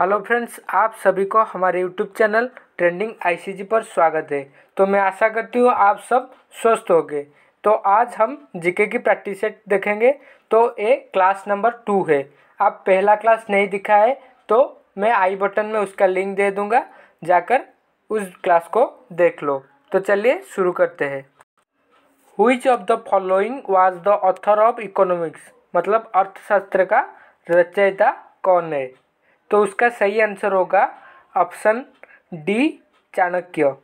hello friends आप सभी को हमारे यूट्यूब चैनल ट्रेंडिंग आईसीजी पर स्वागत है तो मैं आशा करती हूँ आप सब स्वस्थ होंगे तो आज हम जीके की प्रैक्टिस सेट देखेंगे तो ये क्लास नंबर टू है आप पहला क्लास नहीं दिखा है तो मैं आई बटन में उसका लिंक दे दूँगा जाकर उस क्लास को देख लो तो चलिए शुरू करते हैं which of the following was the author of economics मतलब अर्थशास्त्र का रचयिता कौन है तो उसका सही आंसर होगा ऑप्शन डी चाणक्य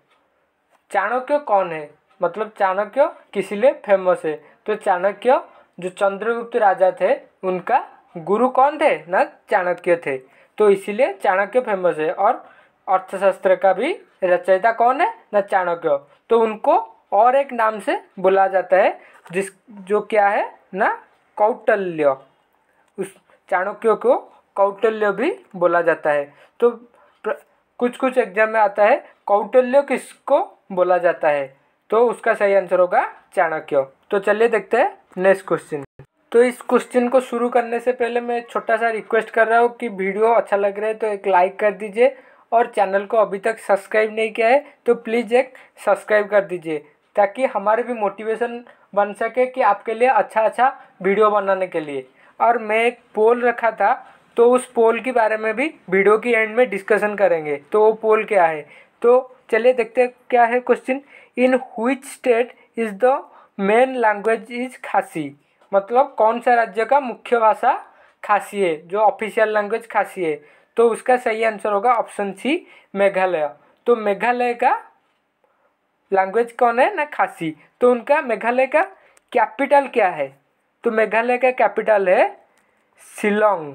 चाणक्य कौन है मतलब चाणक्य किसी लिए फेमस है तो चाणक्य जो चंद्रगुप्त राजा थे उनका गुरु कौन थे ना चाणक्य थे तो इसीलिए चाणक्य फेमस है और अर्थशास्त्र का भी रचयिता कौन है ना चाणक्य तो उनको और एक नाम से बुला जाता है जिस जो क्या है ना कौटल्य उस चाणक्य को कौटल्य भी बोला जाता है तो कुछ कुछ एग्जाम में आता है कौटल्य किसको बोला जाता है तो उसका सही आंसर होगा चाणक्य तो चलिए देखते हैं नेक्स्ट क्वेश्चन तो इस क्वेश्चन को शुरू करने से पहले मैं छोटा सा रिक्वेस्ट कर रहा हूँ कि वीडियो अच्छा लग रहा है तो एक लाइक कर दीजिए और चैनल को अभी तक सब्सक्राइब नहीं किया है तो प्लीज़ एक सब्सक्राइब कर दीजिए ताकि हमारे भी मोटिवेशन बन सके कि आपके लिए अच्छा अच्छा वीडियो बनाने के लिए और मैं एक पोल रखा था तो उस पोल के बारे में भी वीडियो की एंड में डिस्कशन करेंगे तो वो पोल क्या है तो चलिए देखते हैं क्या है question in which state is the main language is Khasi मतलब कौन सा राज्य का मुख्य भाषा खासी है जो ऑफिशियल लैंग्वेज खासी है तो उसका सही आंसर होगा ऑप्शन सी मेघालय तो मेघालय का लैंग्वेज कौन है ना खासी तो उनका मेघालय का कैपिटल क्या है तो मेघालय का कैपिटल है शिलोंग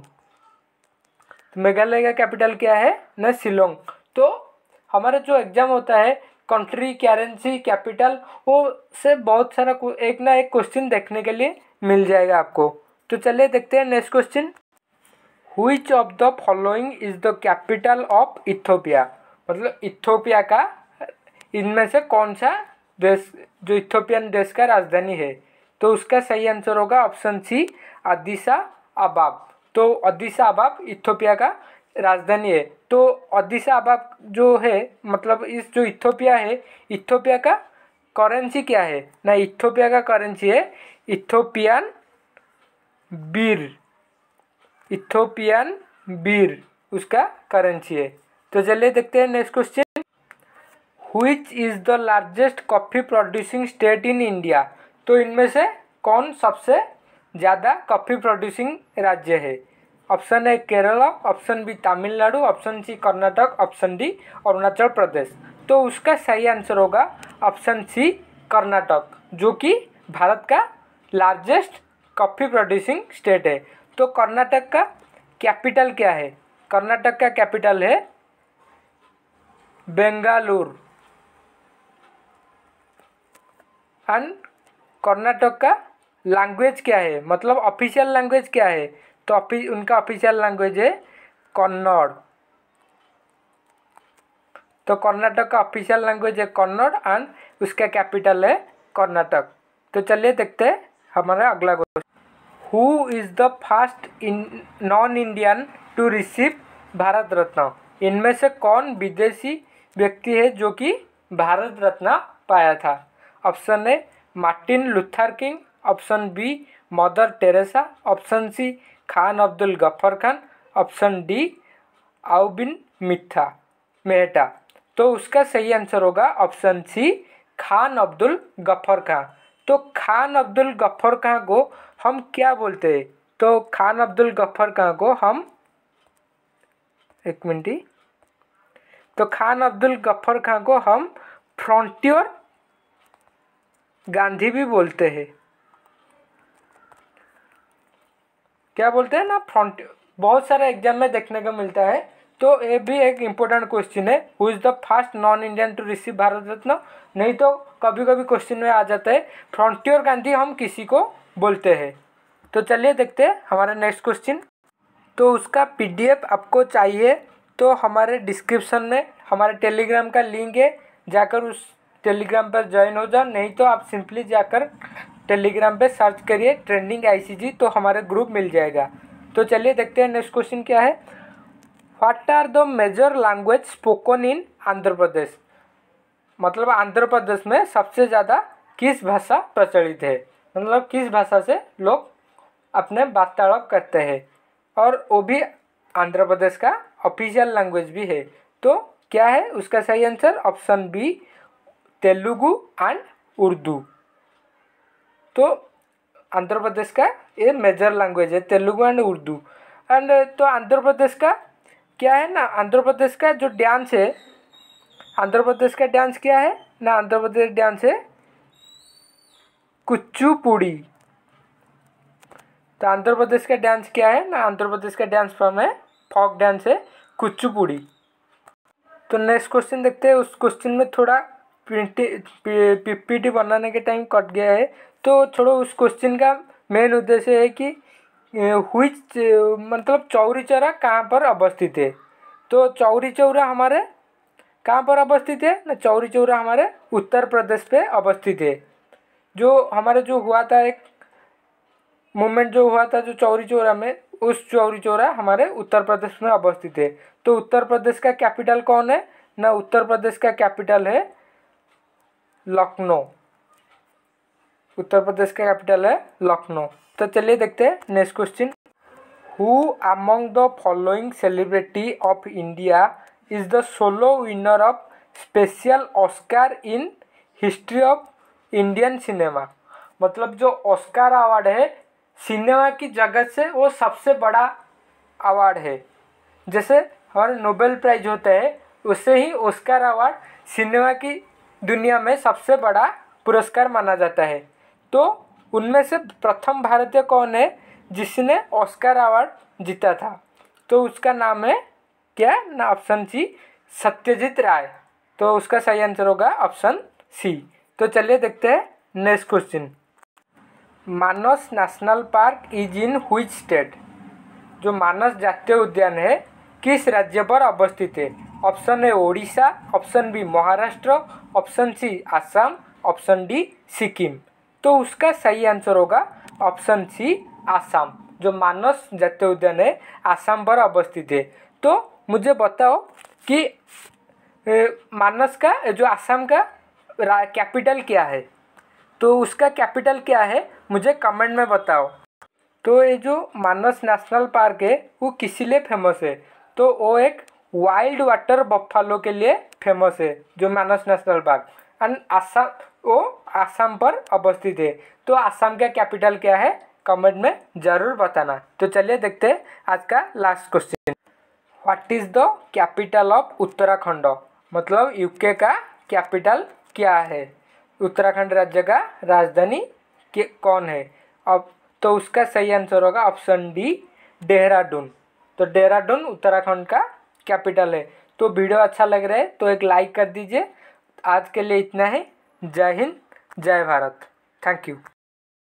मेघालय का कैपिटल क्या है न शिलोंग तो हमारा जो एग्ज़ाम होता है कंट्री करेंसी कैपिटल वो से बहुत सारा एक ना एक क्वेश्चन देखने के लिए मिल जाएगा आपको तो चलिए देखते हैं next question which of the following is the capital of Ethiopia मतलब इथोपिया का इनमें से कौन सा देश जो इथोपियन देश का राजधानी है तो उसका सही आंसर होगा ऑप्शन सी आदिशा अबाब तो अदिशा अबाब इथोपिया का राजधानी है तो अदिशा अबाब जो है मतलब इस जो इथोपिया है इथोपिया का करेंसी क्या है ना इथोपिया का करेंसी है इथोपियन बीर इथोपियन बीर उसका करेंसी है तो चलिए देखते हैं next question which is the largest coffee producing state in India तो इनमें से कौन सबसे ज़्यादा कॉफ़ी प्रोड्यूसिंग राज्य है option A Kerala option B Tamil Nadu option C Karnataka option D Arunachal Pradesh तो उसका सही आंसर होगा ऑप्शन सी कर्नाटक जो कि भारत का लार्जेस्ट कॉफ़ी प्रोड्यूसिंग स्टेट है तो कर्नाटक का कैपिटल क्या है कर्नाटक का कैपिटल है बेंगालुरु एंड कर्नाटक का लैंग्वेज क्या है मतलब ऑफिशियल लैंग्वेज क्या है तो अपि, उनका ऑफिशियल लैंग्वेज है कन्नड़ तो कर्नाटक का ऑफिशियल लैंग्वेज है कन्नड़ एंड उसका कैपिटल है कर्नाटक तो चलिए देखते हैं हमारा अगला question who is the first in non Indian to receive Bharat Ratna इनमें से कौन विदेशी व्यक्ति है जो कि भारत रत्न पाया था ऑप्शन है Martin Luther King option B Mother Teresa option C Khan Abdul Ghaffar Khan option D आउबिन मिथा मेहटा तो उसका सही आंसर होगा ऑप्शन सी खान अब्दुल गफर खान तो खान अब्दुल गफ्फर खान को हम क्या बोलते हैं तो खान अब्दुल गफ्फर खां को हम एक मिनट ही तो खान अब्दुल गफ्फर खान को हम फ्रंटियर गांधी भी बोलते हैं क्या बोलते हैं ना फ्रंट बहुत सारे एग्जाम में देखने को मिलता है तो ये भी एक इम्पोर्टेंट क्वेश्चन है who is the first non Indian to receive Bharat Ratna नहीं तो कभी कभी क्वेश्चन में आ जाता है फ्रंटियर गांधी हम किसी को बोलते हैं तो चलिए देखते हैं हमारा नेक्स्ट क्वेश्चन तो उसका पीडीएफ आपको चाहिए तो हमारे डिस्क्रिप्शन में हमारे टेलीग्राम का लिंक है जाकर उस टेलीग्राम पर ज्वाइन हो जाओ नहीं तो आप सिंपली जाकर टेलीग्राम पे सर्च करिए ट्रेंडिंग आईसीजी तो हमारा ग्रुप मिल जाएगा तो चलिए देखते हैं नेक्स्ट क्वेश्चन क्या है what are the major language spoken in Andhra Pradesh मतलब आंध्र प्रदेश में सबसे ज़्यादा किस भाषा प्रचलित है मतलब किस भाषा से लोग अपने वार्तालाप करते हैं और वो भी आंध्र प्रदेश का ऑफिशियल लैंग्वेज भी है तो क्या है उसका सही answer option B Telugu and Urdu तो आंध्र प्रदेश का ये मेजर लैंग्वेज है तेलुगु एंड उर्दू एंड तो आंध्र प्रदेश का क्या है ना आंध्र प्रदेश का जो डांस है आंध्र प्रदेश का डांस क्या है ना आंध्र प्रदेश डांस है कुचुपुड़ी तो आंध्र प्रदेश का डांस क्या है ना आंध्र प्रदेश का डांस फॉर्म है फॉक डांस है कुचूपुड़ी तो नेक्स्ट क्वेश्चन देखते हैं उस क्वेश्चन में थोड़ा पीपीटी बनाने के टाइम कट गया है तो छोड़ो उस क्वेश्चन का मेन उद्देश्य है कि हुई मतलब चौरी चौरा कहाँ पर अवस्थित है तो चौरी चौरा हमारे कहाँ पर अवस्थित है ना चौरी चौरा हमारे उत्तर प्रदेश पे अवस्थित है जो हमारे जो हुआ था एक मूवमेंट जो हुआ था जो चौरी चौरा में उस चौरी चौरा हमारे उत्तर प्रदेश में अवस्थित है तो उत्तर प्रदेश का कैपिटल कौन है ना उत्तर प्रदेश का कैपिटल है लखनऊ उत्तर प्रदेश का कैपिटल है लखनऊ तो चलिए देखते हैं next question who among the following celebrity of India is the solo winner of special Oscar in history of Indian cinema मतलब जो ऑस्कार अवार्ड है सिनेमा की जगत से वो सबसे बड़ा अवार्ड है जैसे हमारे नोबेल प्राइज होता है उससे ही ऑस्कार अवार्ड सिनेमा की दुनिया में सबसे बड़ा पुरस्कार माना जाता है तो उनमें से प्रथम भारतीय कौन है जिसने ऑस्कर अवार्ड जीता था तो उसका नाम है क्या ना ऑप्शन सी सत्यजीत राय तो उसका सही आंसर होगा ऑप्शन सी तो चलिए देखते हैं next question Manas national park is in which state जो मानस जातीय उद्यान है किस राज्य पर अवस्थित है option A Odisha option B Maharashtra option C Assam option D Sikkim तो उसका सही आंसर होगा ऑप्शन सी आसाम जो मानस जातीय उद्यान है आसाम पर अवस्थित है तो मुझे बताओ कि मानस का जो आसाम का कैपिटल क्या है तो उसका कैपिटल क्या है मुझे कमेंट में बताओ तो ये जो मानस नेशनल पार्क है वो किसी लिए फेमस है तो वो एक वाइल्ड वाटर बफालो के लिए फेमस है जो Manas national park and Assam वो आसाम पर अवस्थित है तो आसाम का कैपिटल क्या है कमेंट में ज़रूर बताना तो चलिए देखते हैं आज का last question what is the capital of Uttarakhand मतलब यूके का कैपिटल क्या है उत्तराखंड राज्य का राजधानी कौन है अब तो उसका सही आंसर होगा ऑप्शन डी देहरादून तो देहरादून उत्तराखंड का कैपिटल है तो वीडियो अच्छा लग रहा है तो एक लाइक कर दीजिए आज के लिए इतना ही जय हिंद जय भारत थैंक यू